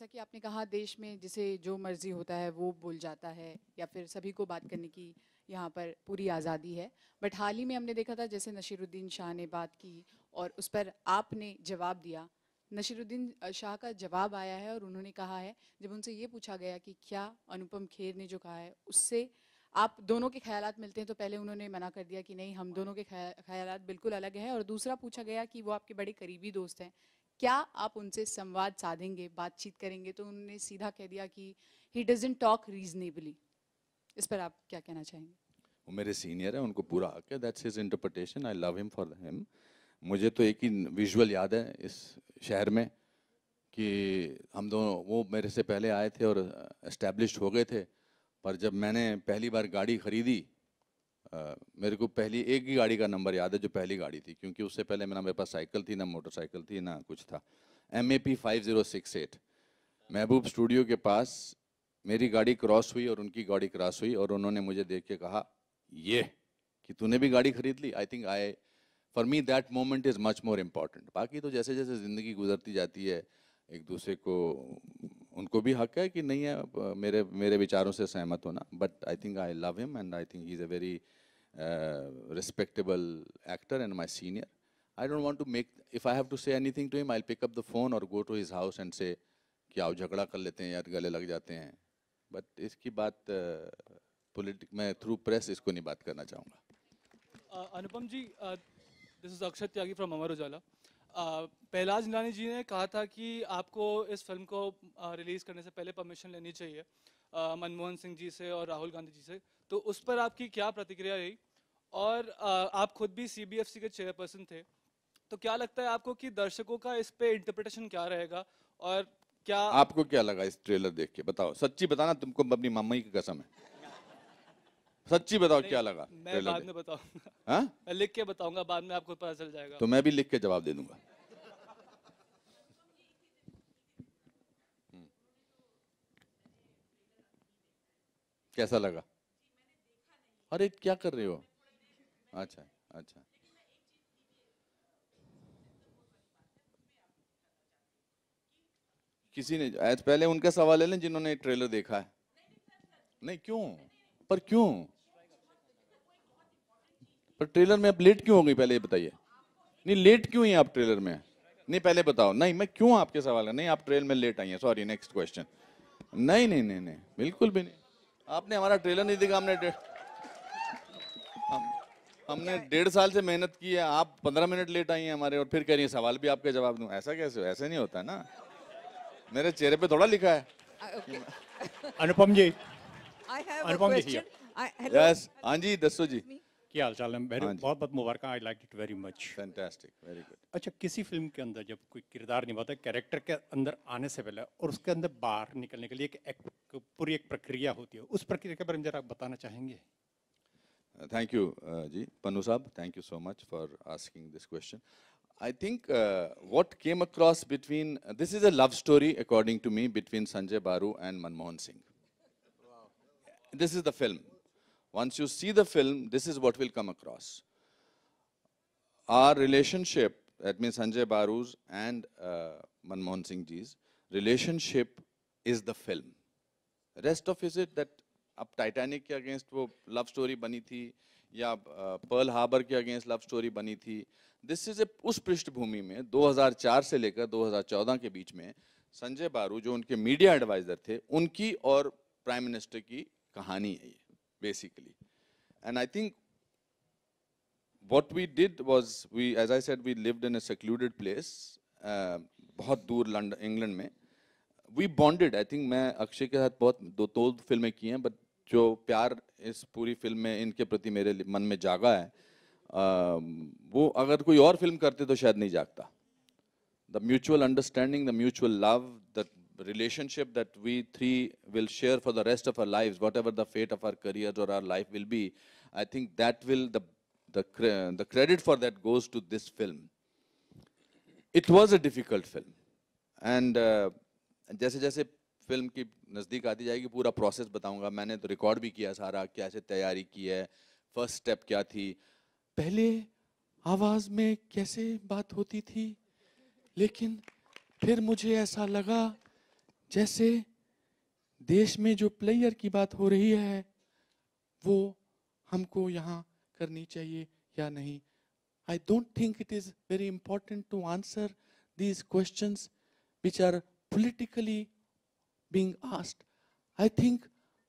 जैसा कि आपने कहा देश में जिसे जो मर्जी होता है वो बोल जाता है या फिर सभी को बात करने की यहाँ पर पूरी आज़ादी है बट हाल ही में हमने देखा था जैसे नशीरुद्दीन शाह ने बात की और उस पर आपने जवाब दिया नशीरुद्दीन शाह का जवाब आया है और उन्होंने कहा है जब उनसे ये पूछा गया कि क्या अनुपम खेर ने जो कहा है उससे आप दोनों के ख्याल मिलते हैं तो पहले उन्होंने मना कर दिया कि नहीं हम दोनों के ख्याल बिल्कुल अलग हैं और दूसरा पूछा गया कि वो आपके बड़े करीबी दोस्त हैं क्या आप उनसे संवाद साधेंगे बातचीत करेंगे तो उन्होंने सीधा कह दिया कि ही डजेंट टॉक रीजनेबली इस पर आप क्या कहना चाहेंगे वो मेरे सीनियर है उनको पूरा हक है that's his interpretation I love him for him मुझे तो एक ही विजुअल याद है इस शहर में कि हम दोनों वो मेरे से पहले आए थे और इस्टेब्लिश हो गए थे पर जब मैंने पहली बार गाड़ी खरीदी आ, मेरे को पहली एक ही गाड़ी का नंबर याद है जो पहली गाड़ी थी क्योंकि उससे पहले मेरा मेरे पास साइकिल थी ना मोटरसाइकिल थी ना कुछ था M A P five zero six eight Mehboob studio के पास मेरी गाड़ी क्रॉस हुई और उनकी गाड़ी क्रॉस हुई और उन्होंने मुझे देख के कहा ये कि तूने भी गाड़ी खरीद ली I think I for me that moment is much more important बाकी तो जैसे जैसे ज़िंदगी गुजरती जाती है एक दूसरे को उनको भी हक है कि नहीं है मेरे मेरे विचारों से सहमत होना but I think I love him and I think he is a very Uh, respectable actor and my senior. I don't want to make, if I have to say anything to him, I'll pick up the phone or go to his house and say, कि आओ झगड़ा कर लेते हैं यार गले लग जाते हैं बट इसकी बात पॉलिटिक मैं थ्रू प्रेस इसको नहीं बात करना चाहूँगा Anupam ji this is Akshay Tyagi from Amar Ujala Pahlaj Nihalani ji ने कहा था कि आपको इस फिल्म को रिलीज़ करने से पहले परमिशन लेनी चाहिए मनमोहन सिंह जी से और राहुल गांधी जी से तो उस पर आपकी क्या प्रतिक्रिया रही और आप खुद भी सीबीएफसी के चेयरपर्सन थे तो क्या लगता है आपको कि दर्शकों का इस पे इंटरप्रिटेशन क्या रहेगा और क्या आपको क्या लगा इस ट्रेलर देख के बताओ सच्ची बताना तुमको अपनी मम्मी की कसम है सच्ची बताओ क्या लगा मैं बाद में बताऊंगा हाँ? लिख के बताऊंगा बाद में आपको पता चल जाएगा तो मैं भी लिख के जवाब दे दूंगा हम्म। कैसा लगा अरे क्या कर रहे हो अच्छा अच्छा किसी ने आज पहले उनका सवाल है ना जिन्होंने ट्रेलर देखा है नहीं क्यों पर क्यों पर ट्रेलर में आप लेट क्यों हो गई पहले ये बताइए नहीं लेट क्यों हैं आप ट्रेलर में नहीं पहले बताओ नहीं मैं क्यों आपके सवाल है नहीं आप ट्रेल में लेट आई हैं सॉरी नेक्स्ट क्वेश्चन नहीं नहीं नहीं नहीं बिल्कुल भी नहीं आपने हमारा ट्रेलर नहीं देखा हमने हमने डेढ़ साल से मेहनत की है आप पंद्रह मिनट लेट आई हैं हमारे और फिर कह रही है सवाल भी आपके जवाब दूँ ऐसा कैसे हो ऐसे नहीं होता ना मेरे चेहरे पे थोड़ा लिखा है uh, अनुपम जी अनुपम जी यस हाँ जी दसो जी क्या हाल चाल है हाँ बहुत बहुत मुबारक I like it very much fantastic very good अच्छा किसी फिल्म के अंदर जब कोई किरदार निभाता है कैरेक्टर के अंदर आने से पहले और उसके अंदर बाहर निकलने के लिए एक, एक पूरी एक प्रक्रिया होती है उस प्रक्रिया के बारे में जरा बताना चाहेंगे Uh, thank you, uh, Ji. Panu Saab, thank you so much for asking this question. I think uh, what came across between, uh, this is a love story, according to me, between Sanjay Baru and Manmohan Singh. Wow. This is the film. Once you see the film, this is what will come across. Our relationship, that means Sanjay Baru's and uh, Manmohan Singh ji's, relationship is the film. rest of is it that अब Titanic के against वो love story बनी थी या Pearl Harbor के against love story बनी थी this is a उस पृष्ठभूमि में 2004 से लेकर 2014 के बीच में संजय बारू जो उनके मीडिया एडवाइजर थे उनकी और प्राइम मिनिस्टर की कहानी है ये basically and I think what we did was we as I said we lived in a secluded place बहुत दूर लंडन इंग्लैंड में वी बॉन्डेड आई थिंक मैं अक्षय के साथ बहुत दो दो फिल्में की हैं बट जो प्यार इस पूरी फिल्म में इनके प्रति मेरे मन में जागा है आ, वो अगर कोई और फिल्म करते तो शायद नहीं जागता the mutual understanding the mutual love the relationship that we three will share for the rest of our life whatever the fate of our career और our life will be I think that will the credit for that goes to this film it was a difficult film and जैसे जैसे film की नज़दीक आती जाएगी पूरा process बताऊंगा मैंने तो रिकॉर्ड भी किया सारा कैसे तैयारी की है फर्स्ट स्टेप क्या थी पहले आवाज़ में कैसे बात होती थी लेकिन फिर मुझे ऐसा लगा जैसे देश में जो प्लेयर की बात हो रही है वो हमको यहाँ करनी चाहिए या नहीं I don't think it is very important to answer these question which are politically being asked, I think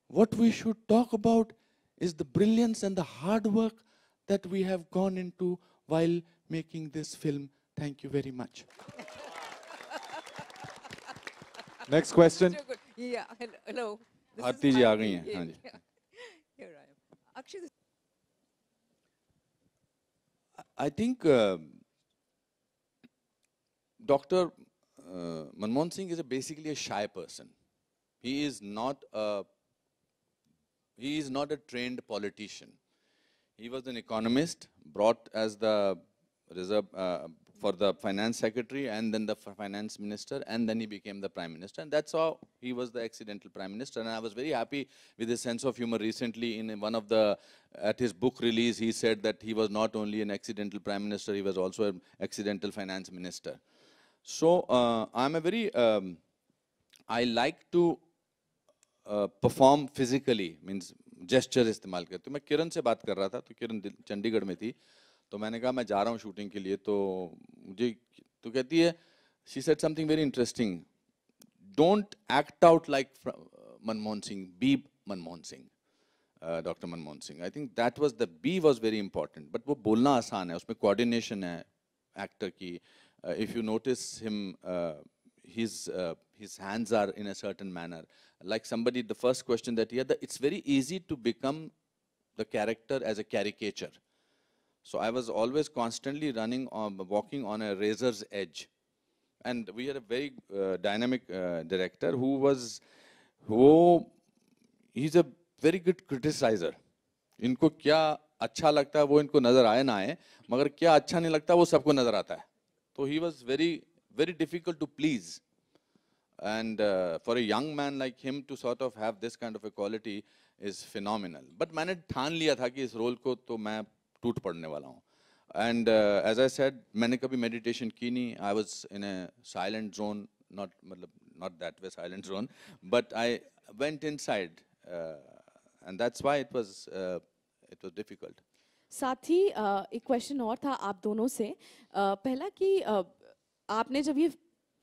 what we should talk about is the brilliance and the hard work that we have gone into while making this film. Thank you very much. Next question. Yeah, hello. Bharti ji aa gayi hain. Here I am. I think uh, Dr. Uh, Manmohan Singh is a basically a shy person. He is not a, he is not a trained politician. He was an economist brought as the reserve uh, for the finance secretary and then the finance minister and then he became the prime minister and that's how he was the accidental prime minister and I was very happy with his sense of humor recently in one of the at his book release he said that he was not only an accidental prime minister he was also an accidental finance minister so uh, I'm a very um, I like to perform physically means gesture इस्तेमाल करती हूँ मैं किरण से बात कर रहा था तो किरण चंडीगढ़ में थी तो मैंने कहा मैं जा रहा हूँ शूटिंग के लिए तो मुझे तो कहती है she said something very interesting don't act out like Manmohan Singh be Manmohan Singh doctor Manmohan Singh I think that was the be was very important but वो बोलना आसान है उसमें कोऑर्डिनेशन है एक्टर की if you notice him his, uh, his hands are in a certain manner. Like somebody, the first question that he had, it's very easy to become the character as a caricature. So I was always constantly running, on, walking on a razor's edge. And we had a very uh, dynamic uh, director who was, who, he's a very good criticizer. इनको क्या अच्छा लगता है वो इनको नज़र आए ना आए मगर क्या अच्छा नहीं लगता वो सबको नज़र आता है तो he was very very difficult to please. And uh, for a young man like him to sort of have this kind of a quality is phenomenal. But I had this role, so I padne wala hu. And uh, as I said, I never meditation kini. I was in a silent zone, not, that way silent zone, but I went inside. Uh, and that's why it was, difficult. साथ ही question question और था आप दोनों से पहला आपने जब ये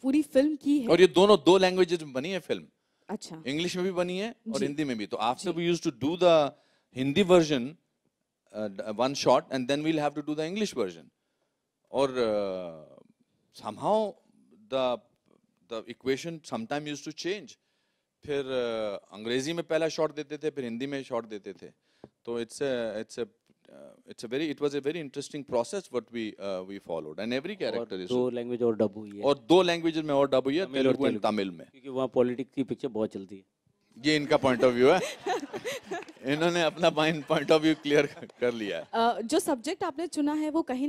पूरी फिल्म की है और ये दोनों दो लैंग्वेजेस में बनी है फिल्म अच्छा इंग्लिश में भी बनी है और हिंदी में भी तो आप सब use to do the Hindi version one shot and then we'll have to do the English version और somehow the the equation sometime use to change फिर uh, अंग्रेजी में पहला शॉट देते थे फिर हिंदी में शॉट देते थे तो it's it's Uh, it's a very, it was a very interesting process what we uh, we followed, and every character और is. दो language or डब हुई है. और दो languages में और डब हुई है, तेलुगु and तमिल में. क्योंकि वहाँ पॉलिटिक्स की पिक्चर बहुत चलती है. ये इनका पॉइंट ऑफ व्यू है इन्होंने अपना पॉइंट ऑफ व्यू क्लियर कर लिया है uh, जो सब्जेक्ट आपने चुना है वो कहीं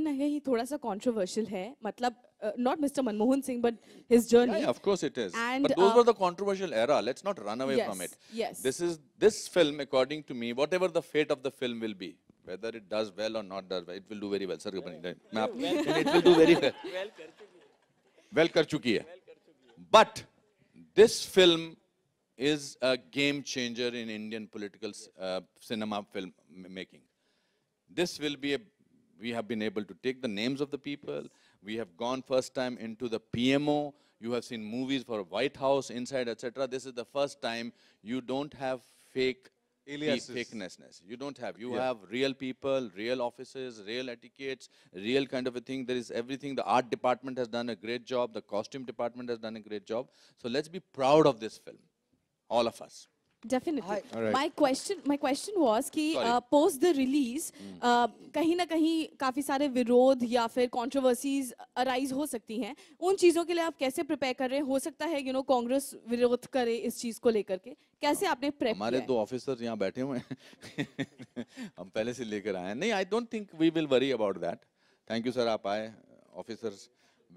not Mr. Manmohan Singh, but his journey. of course it is. but those uh, were the controversial era. Let's not run away from it. Yes. This is this film, according to me, whatever the fate of the film will be, whether it does well or not does well, it will do very well. Sir, yeah. map. it will do very well. well kar chuki hai. But this film is a game changer in Indian political uh, cinema film making. This will be a, we have been able to take the names of the people. We have gone first time into the PMO. You have seen movies for White House, Inside, etc. This is the first time you don't have fake aliases. fakenessness. You don't have. You yeah. have real people, real offices, real etiquettes, real kind of a thing. There is everything. The art department has done a great job. The costume department has done a great job. So let's be proud of this film, all of us. Definitely my question my question was कि post the release कहीं ना कहीं काफी सारे विरोध या फिर controversies arise हो सकती हैं उन चीजों के लिए आप कैसे प्रिपेयर कर रहे हो सकता है यू नो कांग्रेस विरोध करे इस चीज को लेकर के कैसे आपने प्रेप हमारे दो ऑफिसर यहाँ बैठे हुए हैं हम पहले से लेकर आए नहीं I don't think we will worry about that thank you sir आप आए ऑफिसर्स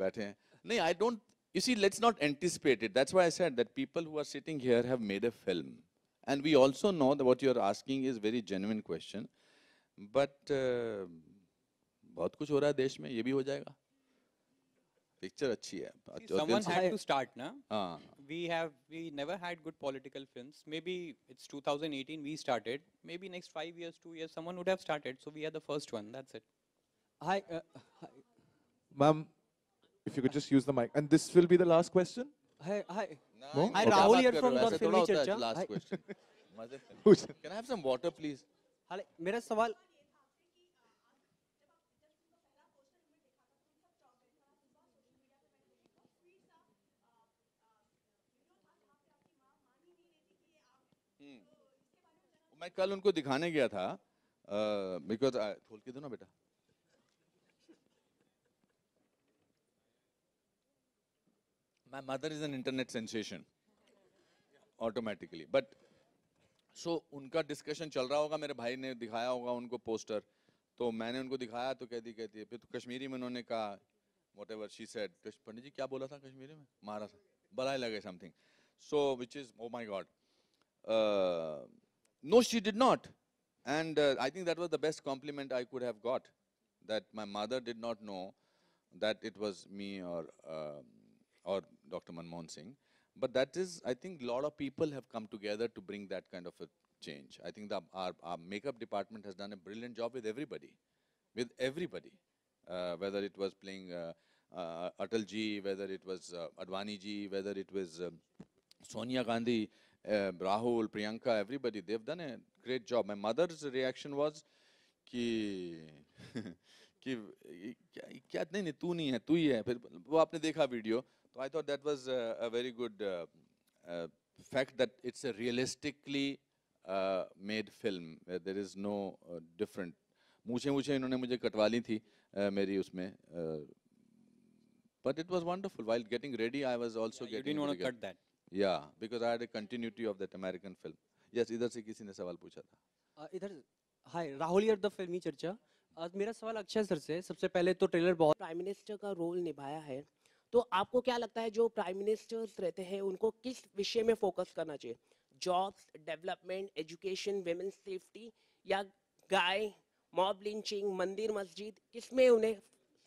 बैठे हैं नहीं I don't you see let's not anticipated that's why I said that people who are sitting here have made a film And we also know that what you are asking is very genuine question. But uh, बहुत कुछ हो रहा है देश में ये भी हो जाएगा picture अच्छी है someone had to start na ah. we have we never had good political films maybe it's 2018 we started maybe next 5 years 2 years someone would have started so we are the first one that's it hi, uh, hi. ma'am if you could just use the mic and this will be the last question hi hi No, Hi, Rahul here from Dot Filmi Charcha. Last question. Can I have some water, please? हाले मेरा सवाल मैं कल उनको दिखाने गया था because uh, थोल के दो ना बेटा my mother is an internet sensation automatically but so उनका डिस्कशन चल रहा होगा मेरे भाई ने दिखाया होगा उनको पोस्टर तो मैंने उनको दिखाया तो कहती कहती है फिर तो कश्मीरी में उन्होंने कहा whatever she said Pandit ji क्या बोला था कश्मीरी में था बलाई लगे something so which is oh my god no she did not and I think that was the best compliment I could have got that my mother did not know that it was me or um, or Dr. Manmohan Singh. But that is, I think a lot of people have come together to bring that kind of a change. I think the, our, our makeup department has done a brilliant job with everybody, with everybody. Uh, whether it was playing uh, uh, Atal whether it was uh, Advani ji, whether it was um, Sonia Gandhi, um, Rahul, Priyanka, everybody, they've done a great job. My mother's reaction was, ki कि kya क्या नहीं tu तू hai tu hi hai. फिर वो आपने देखा video So I thought that was a, a very good uh, uh, fact that it's a realistically uh, made film. there is no uh, different. मूछे मूछे इन्होंने मुझे कटवा ली थी मेरी उसमें but it was wonderful while getting ready I was also yeah, getting you didn't want to cut that yeah because I had a continuity of that American film yes idhar se kisi ne sawal pucha tha idhar hi rahul here the filmy charcha आज मेरा सवाल Akshay sir से सबसे पहले तो trailer बहुत prime minister का role निभाया है तो आपको क्या लगता है जो प्राइम मिनिस्टर्स रहते हैं उनको किस विषय में फोकस करना चाहिए jobs development education women safety या गाय मॉब लिंचिंग मंदिर मस्जिद किसमें उन्हें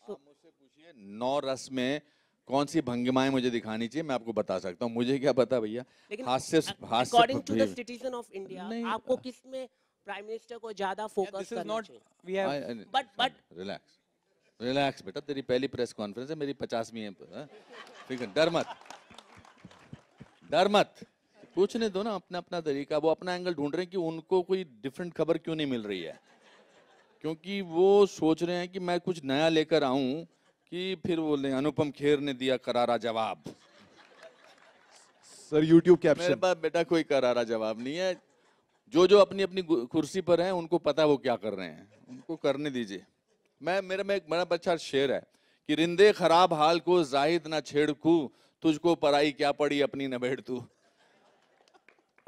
मुझसे पूछिए नौ रस में कौन सी भंगिमाएं मुझे दिखानी चाहिए मैं आपको बता सकता हूँ मुझे क्या पता भैया हास्य according to the citizen of India आपको किसमें प्राइम मिनिस्टर को ज्यादा फोकस करना चाहिए बट बट रिलैक्स रिलैक्स बेटा तेरी पहली प्रेस कॉन्फ्रेंस है मेरी पचासवीं है हाँ? ठीक है डर मत डर मत पूछने दो ना अपना अपना तरीका वो अपना एंगल ढूंढ रहे हैं कि उनको कोई डिफरेंट खबर क्यों नहीं मिल रही है क्योंकि वो सोच रहे हैं कि मैं कुछ नया लेकर आऊं कि फिर वो ले अनुपम खेर ने दिया करारा जवाब सर यूट्यूब कैप्शन मेरे पास बेटा कोई करारा जवाब नहीं है जो जो अपनी अपनी कुर्सी पर हैं उनको पता है वो क्या कर रहे हैं उनको करने दीजिए मैं मेरे में एक बड़ा बच्चा शेर है कि रिंदे खराब हाल को जाहिद ना छेड़कू तुझको पराई क्या पड़ी अपनी नबेड़ तू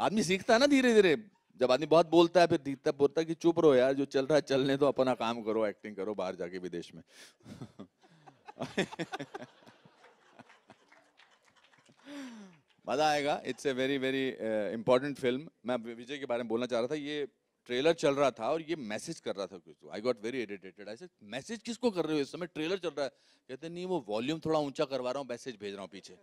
आदमी सीखता है ना धीरे धीरे जब आदमी बहुत बोलता है फिर दीखता बोलता है कि चुप रहो यार जो चल रहा है चलने तो अपना काम करो एक्टिंग करो बाहर जाके विदेश में मजा आएगा it's a very very important film मैं विजय के बारे में बोलना चाह रहा था ये ट्रेलर चल रहा था और ये मैसेज कर रहा था किसको I got very irritated I say message किसको कर रहे हो इस समय ट्रेलर चल रहा है कहते नहीं वो वॉल्यूम थोड़ा ऊंचा करवा रहा हूँ मैसेज भेज रहा हूँ पीछे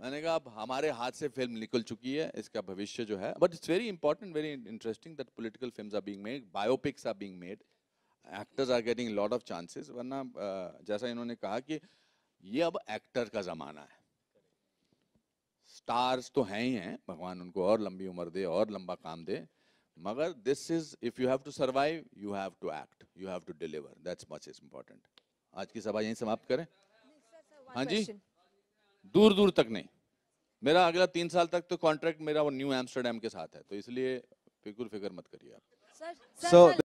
मैंने कहा अब हमारे हाथ से फिल्म निकल चुकी है इसका भविष्य जो है but it's very important very interesting that political film are being made biopics are being made actors are getting lot of chances वरना जैसा इन्होंने कहा कि ये अब एक्टर का ज़माना है स्टार्स तो हैं ही हैं भगवान उनको और लंबी उम्र दे और लंबा काम दे मगर this is if you have to survive you have to act you have to deliver that's much is important आज की सभा यहीं समाप्त करें हाँ जी दूर दूर तक नहीं मेरा अगला तीन साल तक तो कॉन्ट्रैक्ट मेरा वो न्यू एम्स्टरडेम के साथ है तो इसलिए बिल्कुल फिक्र मत करिए आप सर, सर,